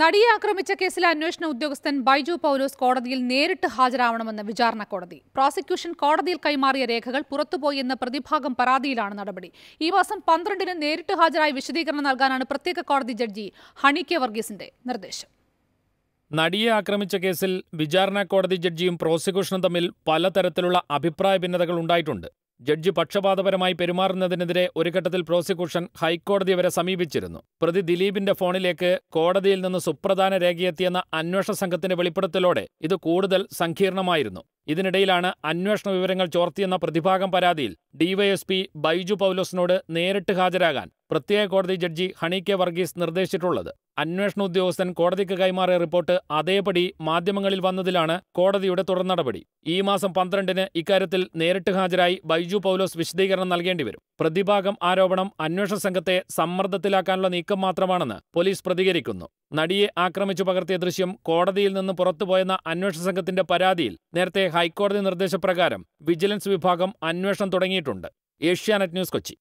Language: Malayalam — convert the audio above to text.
നടിയെ ആക്രമിച്ച കേസിലെ അന്വേഷണ ഉദ്യോഗസ്ഥൻ ബൈജു പൗലോസ് കോടതിയിൽ നേരിട്ട് ഹാജരാവണമെന്ന് വിചാരണ കോടതി പ്രോസിക്യൂഷൻ കോടതിയിൽ കൈമാറിയ രേഖകൾ പുറത്തുപോയെന്ന പ്രതിഭാഗം പരാതിയിലാണ് നടപടി ഈ മാസം പന്ത്രണ്ടിന് നേരിട്ട് ഹാജരായി വിശദീകരണം നൽകാനാണ് പ്രത്യേക കോടതി ജഡ്ജി ഹണി കെ വർഗീസിന്റെ നിർദ്ദേശം നടിയെ ആക്രമിച്ച കേസിൽ വിചാരണ കോടതി ജഡ്ജിയും പ്രോസിക്യൂഷനും തമ്മിൽ പലതരത്തിലുള്ള അഭിപ്രായ ഭിന്നതകൾ ഉണ്ടായിട്ടുണ്ട് ജഡ്ജി പക്ഷപാതപരമായി പെരുമാറുന്നതിനെതിരെ ഒരു ഘട്ടത്തിൽ പ്രോസിക്യൂഷൻ ഹൈക്കോടതി വരെ സമീപിച്ചിരുന്നു പ്രതി ദിലീപിന്റെ ഫോണിലേക്ക് കോടതിയിൽ നിന്ന് സുപ്രധാന രേഖയെത്തിയെന്ന അന്വേഷണ സംഘത്തിന്റെ വെളിപ്പെടുത്തലോടെ ഇത് കൂടുതൽ സങ്കീർണമായിരുന്നു ഇതിനിടയിലാണ് അന്വേഷണ വിവരങ്ങൾ ചോർത്തിയെന്ന പ്രതിഭാഗം പരാതിയിൽ ഡിവൈഎസ്പി ബൈജു പൌലോസിനോട് നേരിട്ട് ഹാജരാകാൻ പ്രത്യേക കോടതി ജഡ്ജി ഹണി കെ വർഗീസ് നിർദ്ദേശിച്ചിട്ടുള്ളത് അന്വേഷണ ഉദ്യോഗസ്ഥൻ കോടതിക്ക് കൈമാറിയ റിപ്പോർട്ട് അതേപടി മാധ്യമങ്ങളിൽ വന്നതിലാണ് കോടതിയുടെ തുടർ നടപടി ഈ മാസം പന്ത്രണ്ടിന് ഇക്കാര്യത്തിൽ നേരിട്ട് ഹാജരായി ബൈജു പൗലോസ് വിശദീകരണം നൽകേണ്ടി വരും പ്രതിഭാഗം ആരോപണം അന്വേഷണ സംഘത്തെ സമ്മർദ്ദത്തിലാക്കാനുള്ള നീക്കം മാത്രമാണെന്ന് പോലീസ് പ്രതികരിക്കുന്നു നടിയെ ആക്രമിച്ചു പകർത്തിയ ദൃശ്യം കോടതിയിൽ നിന്ന് പുറത്തുപോയെന്ന അന്വേഷണ സംഘത്തിന്റെ പരാതിയിൽ നേരത്തെ ഹൈക്കോടതി നിർദ്ദേശപ്രകാരം വിജിലൻസ് വിഭാഗം അന്വേഷണം തുടങ്ങിയിട്ടുണ്ട് ഏഷ്യാനെറ്റ് ന്യൂസ് കൊച്ചി